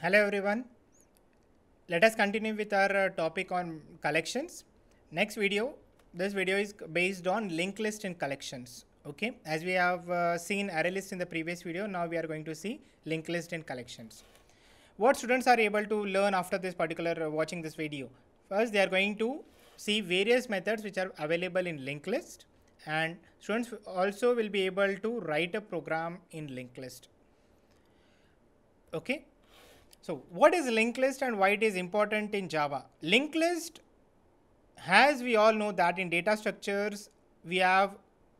Hello everyone. Let us continue with our uh, topic on collections. Next video, this video is based on linked list in collections. Okay, as we have uh, seen array list in the previous video, now we are going to see linked list in collections. What students are able to learn after this particular uh, watching this video? First, they are going to see various methods which are available in linked list and students also will be able to write a program in linked list. Okay, so what is linked list and why it is important in Java? Linked list, as we all know that in data structures, we have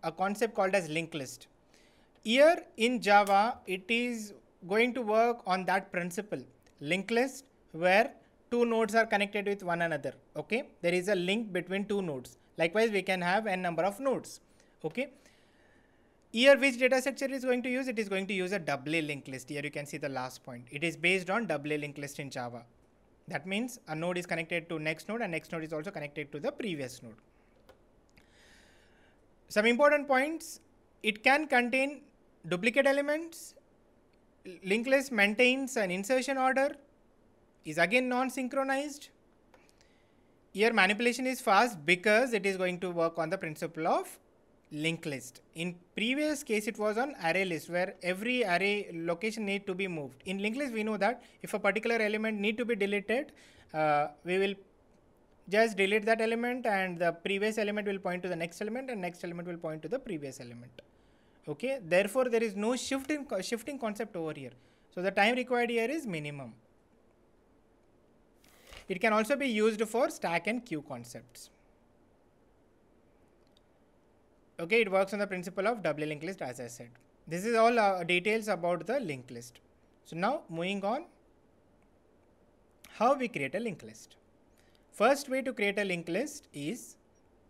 a concept called as linked list. Here in Java, it is going to work on that principle, linked list, where two nodes are connected with one another. Okay, there is a link between two nodes. Likewise, we can have n number of nodes. Okay, here which data structure is going to use? It is going to use a doubly linked list. Here you can see the last point. It is based on doubly linked list in Java. That means a node is connected to next node and next node is also connected to the previous node. Some important points, it can contain duplicate elements, linked list maintains an insertion order, is again non-synchronized. Here manipulation is fast because it is going to work on the principle of linked list. In previous case, it was on array list where every array location need to be moved. In linked list, we know that if a particular element need to be deleted, uh, we will just delete that element and the previous element will point to the next element and next element will point to the previous element. Okay, therefore, there is no shifting co shifting concept over here. So, the time required here is minimum. It can also be used for stack and queue concepts. Okay, it works on the principle of double linked list as I said. This is all uh, details about the linked list. So now moving on, how we create a linked list. First way to create a linked list is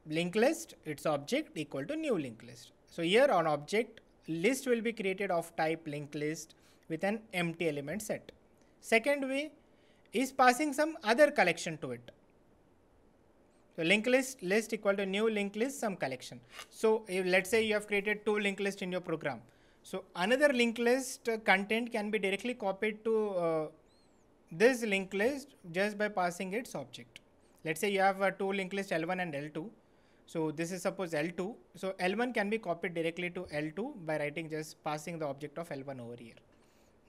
linked list, its object equal to new linked list. So here on object, list will be created of type linked list with an empty element set. Second way is passing some other collection to it. So linked list, list equal to new linked list, some collection. So if, let's say you have created two linked list in your program. So another linked list content can be directly copied to uh, this linked list just by passing its object. Let's say you have uh, two linked list L1 and L2. So this is suppose L2. So L1 can be copied directly to L2 by writing just passing the object of L1 over here.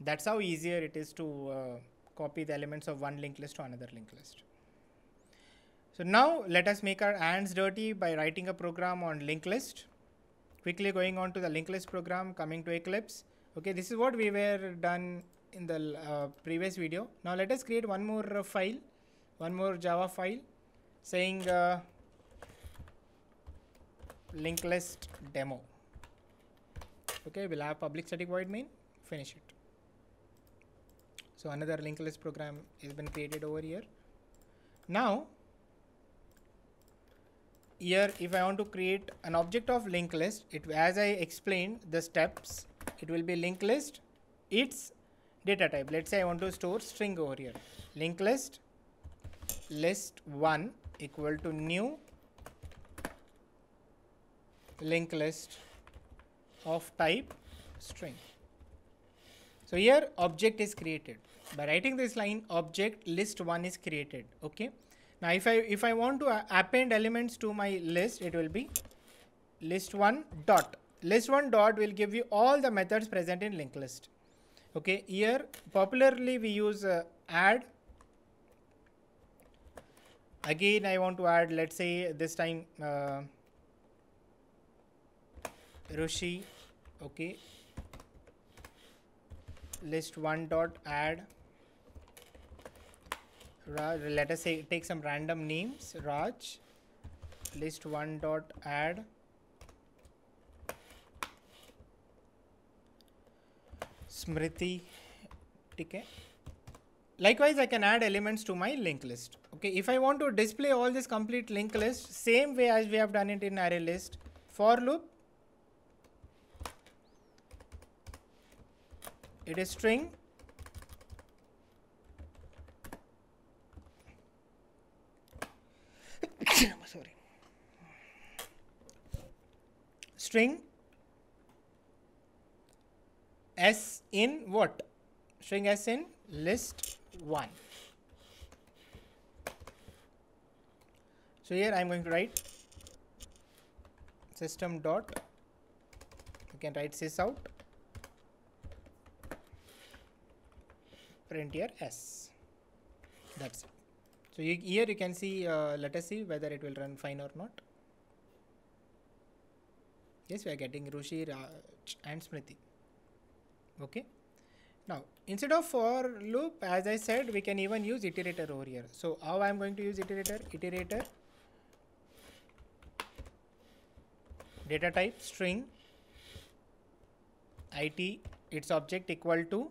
That's how easier it is to uh, copy the elements of one linked list to another linked list. So now let us make our hands dirty by writing a program on linked list. Quickly going on to the linked list program, coming to Eclipse. Okay, this is what we were done in the uh, previous video. Now let us create one more uh, file, one more Java file saying uh, linked list demo. Okay, we'll have public static void main, finish it. So another linked list program has been created over here. Now here if I want to create an object of linked list, it as I explained the steps, it will be linked list, its data type. Let's say I want to store string over here. Linked list, list one equal to new linked list of type string. So here object is created. By writing this line object list1 is created. Okay. Now if I if I want to append elements to my list, it will be list one dot. List one dot will give you all the methods present in linked list. Okay, here popularly we use uh, add. Again, I want to add. Let's say this time uh, Rushi. Okay, list one dot add. Raj, let us say take some random names. Raj, list one dot add. Smriti, okay. Likewise, I can add elements to my linked list. Okay, if I want to display all this complete linked list, same way as we have done it in array list, for loop, it is string sorry string s in what string s in list 1 so here i am going to write system dot you can write sys out print here s that's it so you, here you can see, uh, let us see whether it will run fine or not. Yes, we are getting Rushi, Raj and Smriti. Okay. Now, instead of for loop, as I said, we can even use iterator over here. So how I am going to use iterator? Iterator data type string it its object equal to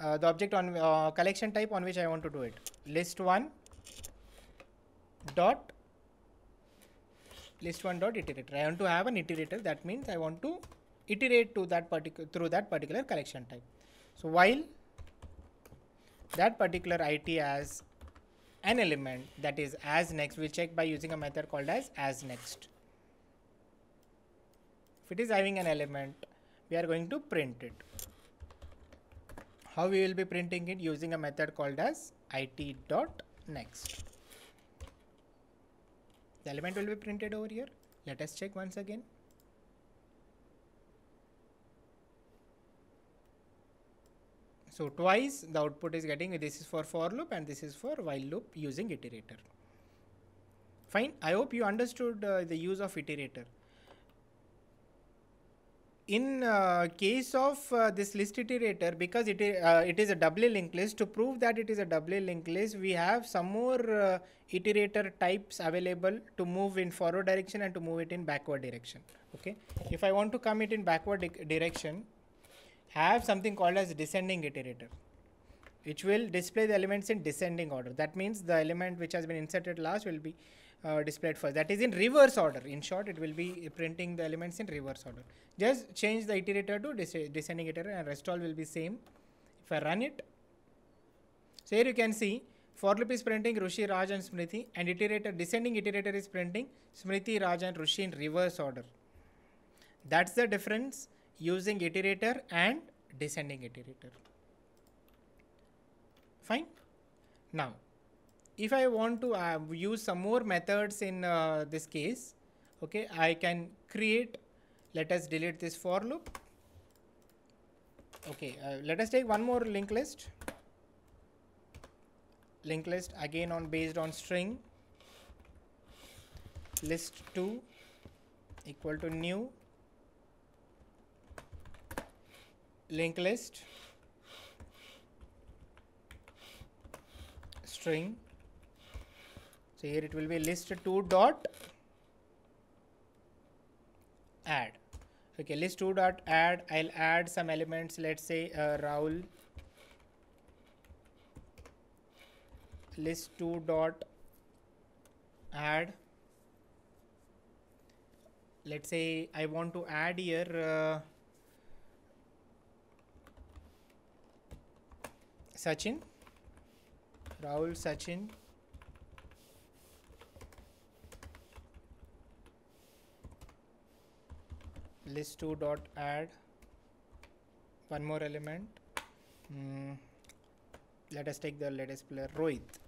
uh, the object on uh, collection type on which I want to do it. List one dot list one dot iterator. I want to have an iterator. That means I want to iterate to that particular through that particular collection type. So while that particular IT as an element that is as next, we check by using a method called as as next. If it is having an element, we are going to print it how we will be printing it using a method called as it.next. The element will be printed over here. Let us check once again. So twice the output is getting, this is for for loop and this is for while loop using iterator. Fine, I hope you understood uh, the use of iterator in uh, case of uh, this list iterator because uh, it is a doubly linked list to prove that it is a doubly linked list we have some more uh, iterator types available to move in forward direction and to move it in backward direction okay if i want to come it in backward direction I have something called as descending iterator which will display the elements in descending order that means the element which has been inserted last will be uh, displayed first. That is in reverse order. In short, it will be printing the elements in reverse order. Just change the iterator to descending iterator and rest all will be same. If I run it, so here you can see for loop is printing Rushi, Raj and Smriti and iterator descending iterator is printing Smriti, Raj and Rushi in reverse order. That's the difference using iterator and descending iterator. Fine. Now if I want to uh, use some more methods in uh, this case, okay, I can create, let us delete this for loop. Okay, uh, let us take one more linked list. Linked list again on based on string list 2 equal to new linked list string so here it will be list2 dot add. Okay, list2 dot add. I'll add some elements. Let's say uh, Raul. List2 dot add. Let's say I want to add here. Uh, Sachin, Raul Sachin list2 dot add one more element mm, let us take the latest player Rohit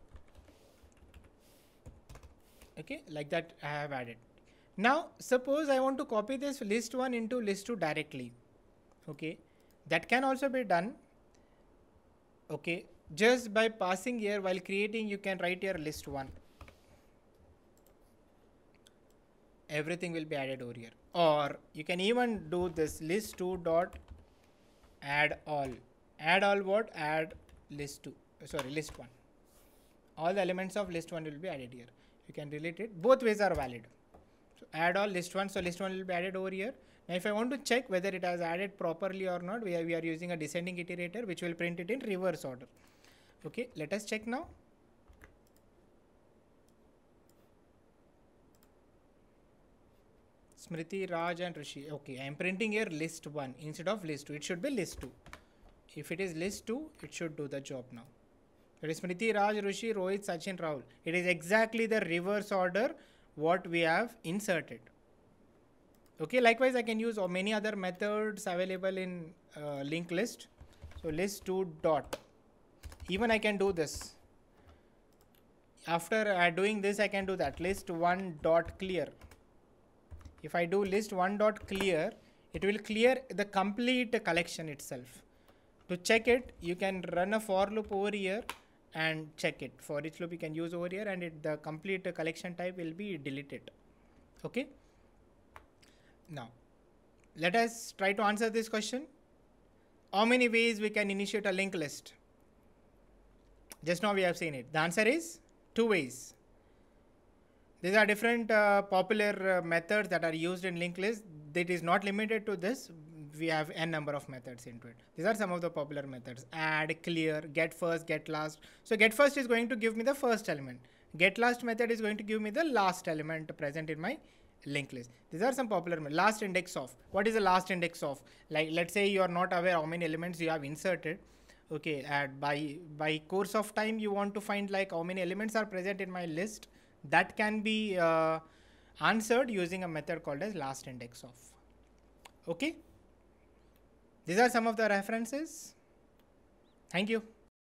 okay like that I have added now suppose I want to copy this list1 into list2 directly okay that can also be done okay just by passing here while creating you can write your list1 everything will be added over here or you can even do this list 2 dot add all add all what add list 2 sorry list 1 all the elements of list 1 will be added here you can delete it both ways are valid so add all list 1 so list 1 will be added over here now if i want to check whether it has added properly or not we are, we are using a descending iterator which will print it in reverse order okay let us check now Smriti, Raj and Rishi. Okay, I am printing here list 1 instead of list 2. It should be list 2. If it is list 2, it should do the job now. It is Smriti, Raj, Rishi, Rohit, Sachin, Rahul. It is exactly the reverse order what we have inserted. Okay, likewise I can use many other methods available in uh, linked list. So list 2 dot. Even I can do this. After uh, doing this I can do that list 1 dot clear if I do list one dot clear, it will clear the complete collection itself. To check it, you can run a for loop over here and check it. For each loop, you can use over here and it, the complete collection type will be deleted. Okay. Now, let us try to answer this question. How many ways we can initiate a linked list? Just now we have seen it. The answer is two ways. These are different uh, popular uh, methods that are used in linked list. That is not limited to this. We have n number of methods into it. These are some of the popular methods. Add, clear, get first, get last. So get first is going to give me the first element. Get last method is going to give me the last element present in my linked list. These are some popular last index of. What is the last index of? Like let's say you are not aware how many elements you have inserted okay and by by course of time you want to find like how many elements are present in my list that can be uh, answered using a method called as last index of. Okay. These are some of the references. Thank you.